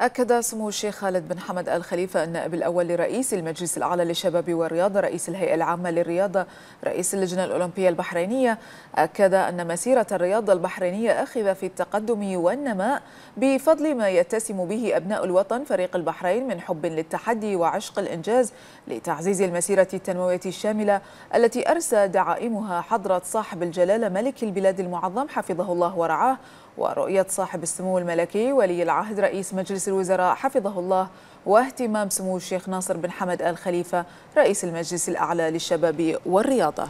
أكد سمو الشيخ خالد بن حمد الخليفة النائب الأول لرئيس المجلس الأعلى للشباب والرياضة رئيس الهيئة العامة للرياضة رئيس اللجنة الأولمبية البحرينية أكد أن مسيرة الرياضة البحرينية أخذ في التقدم والنماء بفضل ما يتسم به أبناء الوطن فريق البحرين من حب للتحدي وعشق الإنجاز لتعزيز المسيرة التنموية الشاملة التي أرسى دعائمها حضرة صاحب الجلالة ملك البلاد المعظم حفظه الله ورعاه ورؤية صاحب السمو الملكي ولي العهد رئيس مجلس الوزراء حفظه الله واهتمام سمو الشيخ ناصر بن حمد آل خليفة رئيس المجلس الأعلى للشباب والرياضة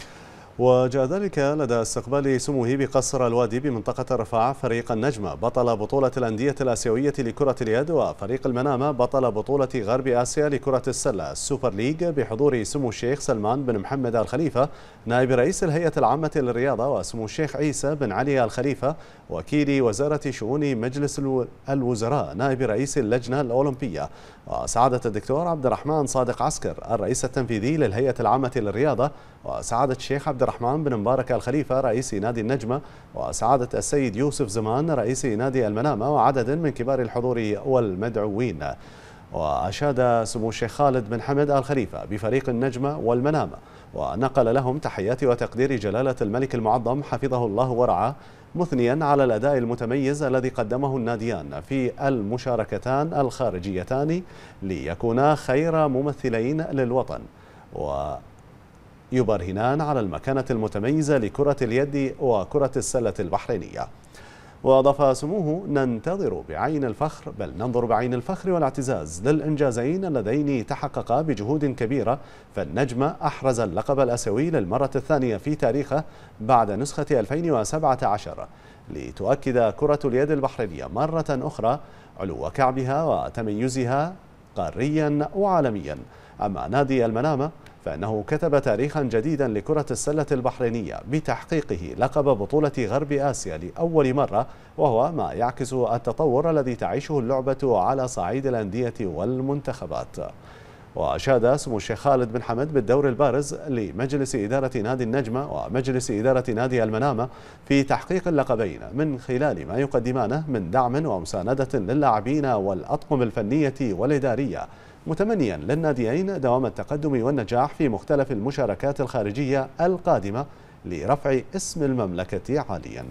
وجاء ذلك لدى استقبال سموه بقصر الوادي بمنطقة الرفاعة فريق النجمة بطل بطولة الأندية الآسيوية لكرة اليد وفريق المنامة بطل بطولة غرب آسيا لكرة السلة السوبر ليج بحضور سمو الشيخ سلمان بن محمد الخليفة نائب رئيس الهيئة العامة للرياضة وسمو الشيخ عيسى بن علي الخليفة وكيل وزارة شؤون مجلس الوزراء نائب رئيس اللجنة الأولمبية وسعادة الدكتور عبد الرحمن صادق عسكر الرئيس التنفيذي للهيئة العامة للرياضة وسعادة الشيخ عبد الرحمن بن مبارك الخليفة رئيس نادي النجمة وسعادة السيد يوسف زمان رئيس نادي المنامة وعدد من كبار الحضور والمدعوين وأشاد سمو الشيخ خالد بن حمد الخليفة بفريق النجمة والمنامة ونقل لهم تحيات وتقدير جلالة الملك المعظم حفظه الله ورعاه مثنيا على الأداء المتميز الذي قدمه الناديان في المشاركتان الخارجيتان ليكونا خير ممثلين للوطن و يبرهنان على المكانة المتميزة لكرة اليد وكرة السلة البحرينية وأضاف سموه ننتظر بعين الفخر بل ننظر بعين الفخر والاعتزاز للإنجازين اللذين تحققا بجهود كبيرة فالنجم أحرز اللقب الأسيوي للمرة الثانية في تاريخه بعد نسخة 2017 لتؤكد كرة اليد البحرينية مرة أخرى علو كعبها وتميزها قاريا وعالميا أما نادي المنامة فأنه كتب تاريخا جديدا لكرة السلة البحرينية بتحقيقه لقب بطولة غرب آسيا لأول مرة وهو ما يعكس التطور الذي تعيشه اللعبة على صعيد الأندية والمنتخبات وأشاد سمو الشيخ خالد بن حمد بالدور البارز لمجلس إدارة نادي النجمة ومجلس إدارة نادي المنامة في تحقيق اللقبين من خلال ما يقدمانه من دعم ومساندة للاعبين والأطقم الفنية والإدارية متمنيا للناديين دوام التقدم والنجاح في مختلف المشاركات الخارجية القادمة لرفع اسم المملكة عاليا